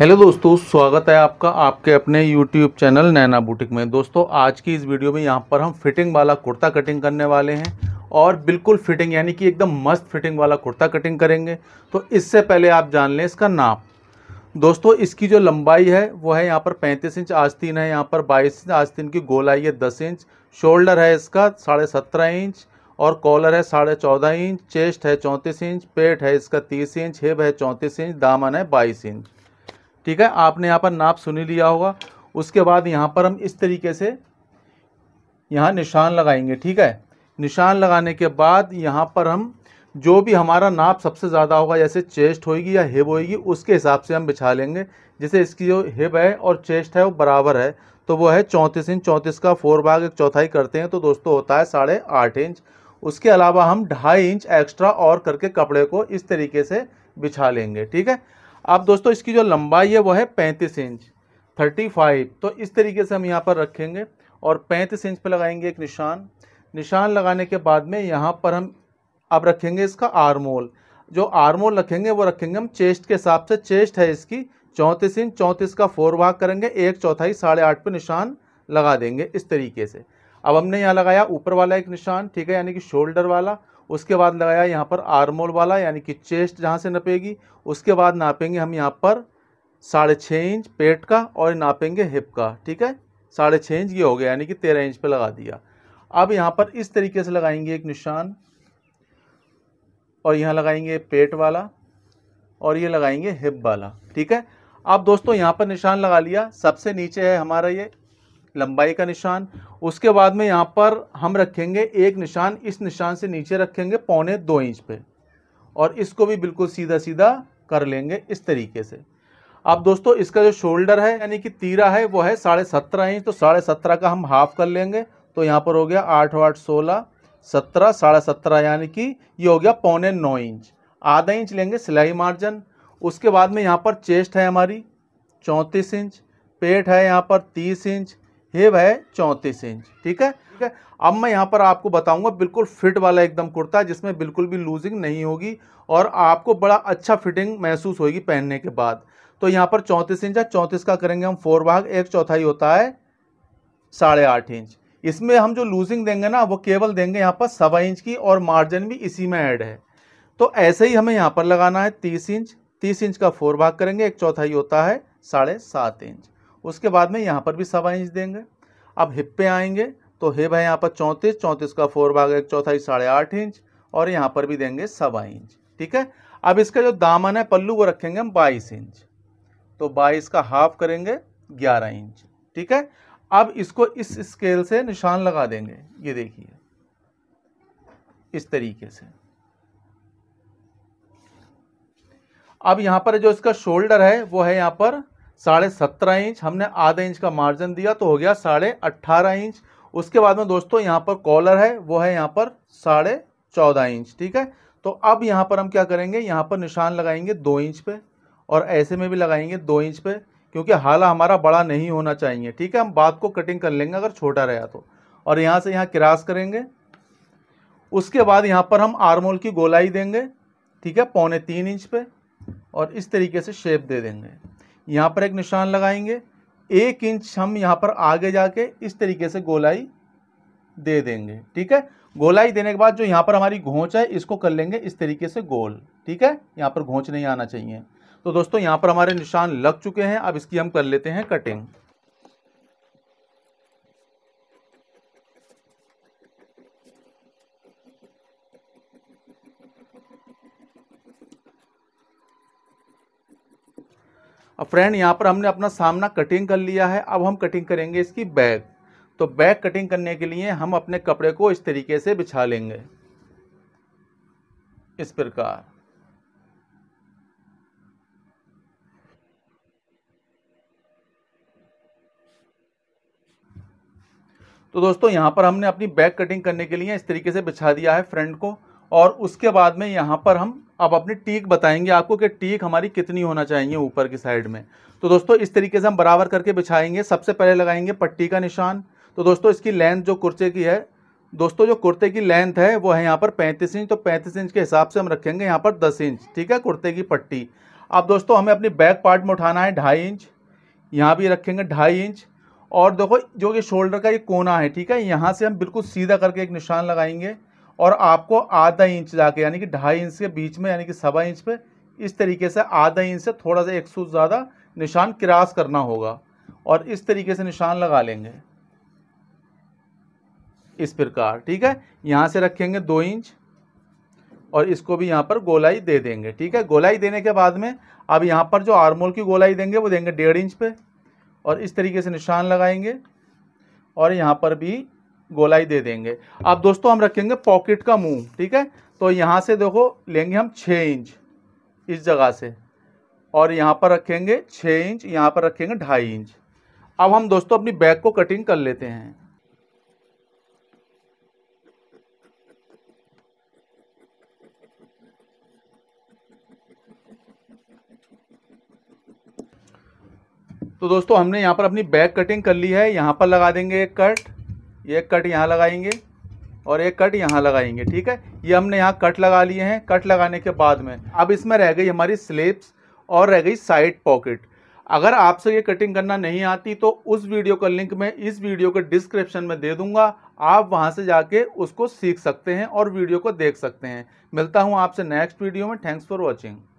hello दोस्तों स्वागत है आपका आपके अपने यूट्यूब चैनल नैना बुटिक में दोस्तों आज की इस वीडियो में यहाँ पर हम फिटिंग वाला कुर्ता कटिंग करने वाले हैं और बिल्कुल फिटिंग यानी कि एकदम मस्त फिटिंग वाला कुर्ता कटिंग करेंगे तो इससे पहले आप जान लें इसका नाप दोस्तों इसकी जो लंबाई है वो है यहाँ पर पैंतीस इंच आस्तीन है यहाँ पर बाईस इंच आस्तीन की गोलाई है दस इंच शोल्डर है इसका साढ़े सत्रह इंच और कॉलर है साढ़े चौदह इंच चेस्ट है चौंतीस इंच पेट है इसका तीस इंच हेब है चौंतीस इंच दामन है बाईस इंच ठीक है आपने यहाँ पर नाप सुनी लिया होगा उसके बाद यहाँ पर हम इस तरीके से यहाँ निशान लगाएंगे ठीक है निशान लगाने के बाद यहाँ पर हम जो भी हमारा नाप सबसे ज़्यादा होगा जैसे चेस्ट होएगी या हिप होएगी उसके हिसाब से हम बिछा लेंगे जैसे इसकी जो हिप है और चेस्ट है वो बराबर है तो वो है चौंतीस इंच चौंतीस का फोर भाग एक चौथाई करते हैं तो दोस्तों होता है साढ़े आठ इंच उसके अलावा हम ढाई इंच एक्स्ट्रा और करके कपड़े को इस तरीके से बिछा लेंगे ठीक है अब दोस्तों इसकी जो लंबाई है वो है पैंतीस इंच थर्टी फाइव तो इस तरीके से हम यहाँ पर रखेंगे और पैंतीस इंच पर लगाएंगे एक निशान निशान लगाने के बाद में यहाँ पर हम अब रखेंगे इसका आरमोल जो आरमोल रखेंगे वो रखेंगे हम चेस्ट के हिसाब से चेस्ट है इसकी चौंतीस इंच चौंतीस का फोर भाग करेंगे एक चौथाई साढ़े आठ पर निशान लगा देंगे इस तरीके से अब हमने यहाँ लगाया ऊपर वाला एक निशान ठीक है यानी कि शोल्डर वाला उसके बाद लगाया यहाँ पर आर्मोल वाला यानी कि चेस्ट जहाँ से नपेगी उसके बाद नापेंगे हम यहाँ पर साढ़े छः इंच पेट का और नापेंगे हिप का ठीक है साढ़े छः इंच ये हो गया यानी कि तेरह इंच पे लगा दिया अब यहाँ पर इस तरीके से लगाएंगे एक निशान और यहाँ लगाएंगे पेट वाला और ये लगाएंगे हिप वाला ठीक है अब दोस्तों यहाँ पर निशान लगा लिया सबसे नीचे है हमारा ये लंबाई का निशान उसके बाद में यहाँ पर हम रखेंगे एक निशान इस निशान से नीचे रखेंगे पौने दो इंच पे और इसको भी बिल्कुल सीधा सीधा कर लेंगे इस तरीके से अब दोस्तों इसका जो शोल्डर है यानी कि तीरा है वो है साढ़े सत्रह इंच तो साढ़े सत्रह का हम हाफ कर लेंगे तो यहाँ पर हो गया आठ आठ सोलह सत्रह साढ़े सत्रह यानी कि ये हो गया पौने नौ इंच आधा इंच लेंगे सिलाई मार्जिन उसके बाद में यहाँ पर चेस्ट है हमारी चौंतीस इंच पेट है यहाँ पर तीस इंच हेब है चौंतीस इंच ठीक है ठीक है अब मैं यहाँ पर आपको बताऊंगा बिल्कुल फिट वाला एकदम कुर्ता जिसमें बिल्कुल भी लूजिंग नहीं होगी और आपको बड़ा अच्छा फिटिंग महसूस होगी पहनने के बाद तो यहाँ पर चौंतीस इंच है चौंतीस का करेंगे हम फोर भाग एक चौथाई होता है साढ़े आठ इंच इसमें हम जो लूजिंग देंगे ना वो केवल देंगे यहाँ पर सवा इंच की और मार्जिन भी इसी में ऐड है तो ऐसे ही हमें यहाँ पर लगाना है तीस इंच तीस इंच का फोर भाग करेंगे एक चौथाई होता है साढ़े सात इंच उसके बाद में यहाँ पर भी सवा इंच देंगे अब हिप पे आएंगे तो हिप है यहाँ पर चौंतीस चौंतीस का फोर भाग एक चौथाई साढ़े आठ इंच और यहाँ पर भी देंगे सवा इंच ठीक है अब इसका जो दामन है पल्लू वो रखेंगे हम बाईस इंच तो बाईस का हाफ करेंगे ग्यारह इंच ठीक है अब इसको इस स्केल से निशान लगा देंगे ये देखिए इस तरीके से अब यहां पर जो इसका शोल्डर है वो है यहां पर साढ़े सत्रह इंच हमने आधा इंच का मार्जिन दिया तो हो गया साढ़े अट्ठारह इंच उसके बाद में दोस्तों यहाँ पर कॉलर है वो है यहाँ पर साढ़े चौदह इंच ठीक है तो अब यहाँ पर हम क्या करेंगे यहाँ पर निशान लगाएंगे दो इंच पे और ऐसे में भी लगाएंगे दो इंच पे क्योंकि हाला हमारा बड़ा नहीं होना चाहिए ठीक है हम बात को कटिंग कर लेंगे अगर छोटा रहा तो और यहाँ से यहाँ क्रास करेंगे उसके बाद यहाँ पर हम आरमोल की गोलाई देंगे ठीक है पौने तीन इंच पे और इस तरीके से शेप दे देंगे यहाँ पर एक निशान लगाएंगे एक इंच हम यहाँ पर आगे जाके इस तरीके से गोलाई दे देंगे ठीक है गोलाई देने के बाद जो यहाँ पर हमारी घोंच है इसको कर लेंगे इस तरीके से गोल ठीक है यहाँ पर घोंच नहीं आना चाहिए तो दोस्तों यहाँ पर हमारे निशान लग चुके हैं अब इसकी हम कर लेते हैं कटिंग फ्रेंड यहाँ पर हमने अपना सामना कटिंग कर लिया है अब हम कटिंग करेंगे इसकी बैक तो बैक कटिंग करने के लिए हम अपने कपड़े को इस तरीके से बिछा लेंगे इस प्रकार तो दोस्तों यहाँ पर हमने अपनी बैक कटिंग करने के लिए इस तरीके से बिछा दिया है फ्रंट को और उसके बाद में यहाँ पर हम आप अपनी टीक बताएंगे आपको कि टीक हमारी कितनी होना चाहिए ऊपर की साइड में तो दोस्तों इस तरीके से हम बराबर करके बिछाएंगे सबसे पहले लगाएंगे पट्टी का निशान तो दोस्तों इसकी लेंथ जो कुर्चे की है दोस्तों जो कुर्ते की लेंथ है वो है यहाँ पर 35 इंच तो 35 इंच के हिसाब से हम रखेंगे यहाँ पर 10 इंच ठीक है कुर्ते की पट्टी अब दोस्तों हमें अपनी बैक पार्ट में उठाना है ढाई इंच यहाँ भी रखेंगे ढाई इंच और देखो जो कि शोल्डर का ये कोना है ठीक है यहाँ से हम बिल्कुल सीधा करके एक निशान लगाएंगे और आपको आधा इंच जाके यानी कि ढाई इंच के बीच में यानी कि सवा इंच पे इस तरीके से आधा इंच से थोड़ा सा एक सूट ज़्यादा निशान क्रॉस करना होगा और इस तरीके से निशान लगा लेंगे इस प्रकार ठीक है यहाँ से रखेंगे दो इंच और इसको भी यहाँ पर गोलाई दे देंगे ठीक है गोलाई देने के बाद में अब यहाँ पर जो आर्मोल की गोलाई देंगे वो देंगे डेढ़ इंच पे और इस तरीके से निशान लगाएंगे और यहाँ पर भी गोलाई दे देंगे अब दोस्तों हम रखेंगे पॉकेट का मुंह ठीक है तो यहाँ से देखो लेंगे हम छः इंच इस जगह से और यहाँ पर रखेंगे छः इंच यहाँ पर रखेंगे ढाई इंच अब हम दोस्तों अपनी बैग को कटिंग कर लेते हैं तो दोस्तों हमने यहाँ पर अपनी बैक कटिंग कर ली है यहाँ पर लगा देंगे एक कट एक कट यहाँ लगाएंगे और एक कट यहाँ लगाएंगे ठीक है ये हमने यहाँ कट लगा लिए हैं कट लगाने के बाद में अब इसमें रह गई हमारी स्लेब्स और रह गई साइड पॉकेट अगर आपसे ये कटिंग करना नहीं आती तो उस वीडियो का लिंक मैं इस वीडियो के डिस्क्रिप्शन में दे दूंगा आप वहाँ से जाके उसको सीख सकते हैं और वीडियो को देख सकते हैं मिलता हूँ आपसे नेक्स्ट वीडियो में थैंक्स फॉर वॉचिंग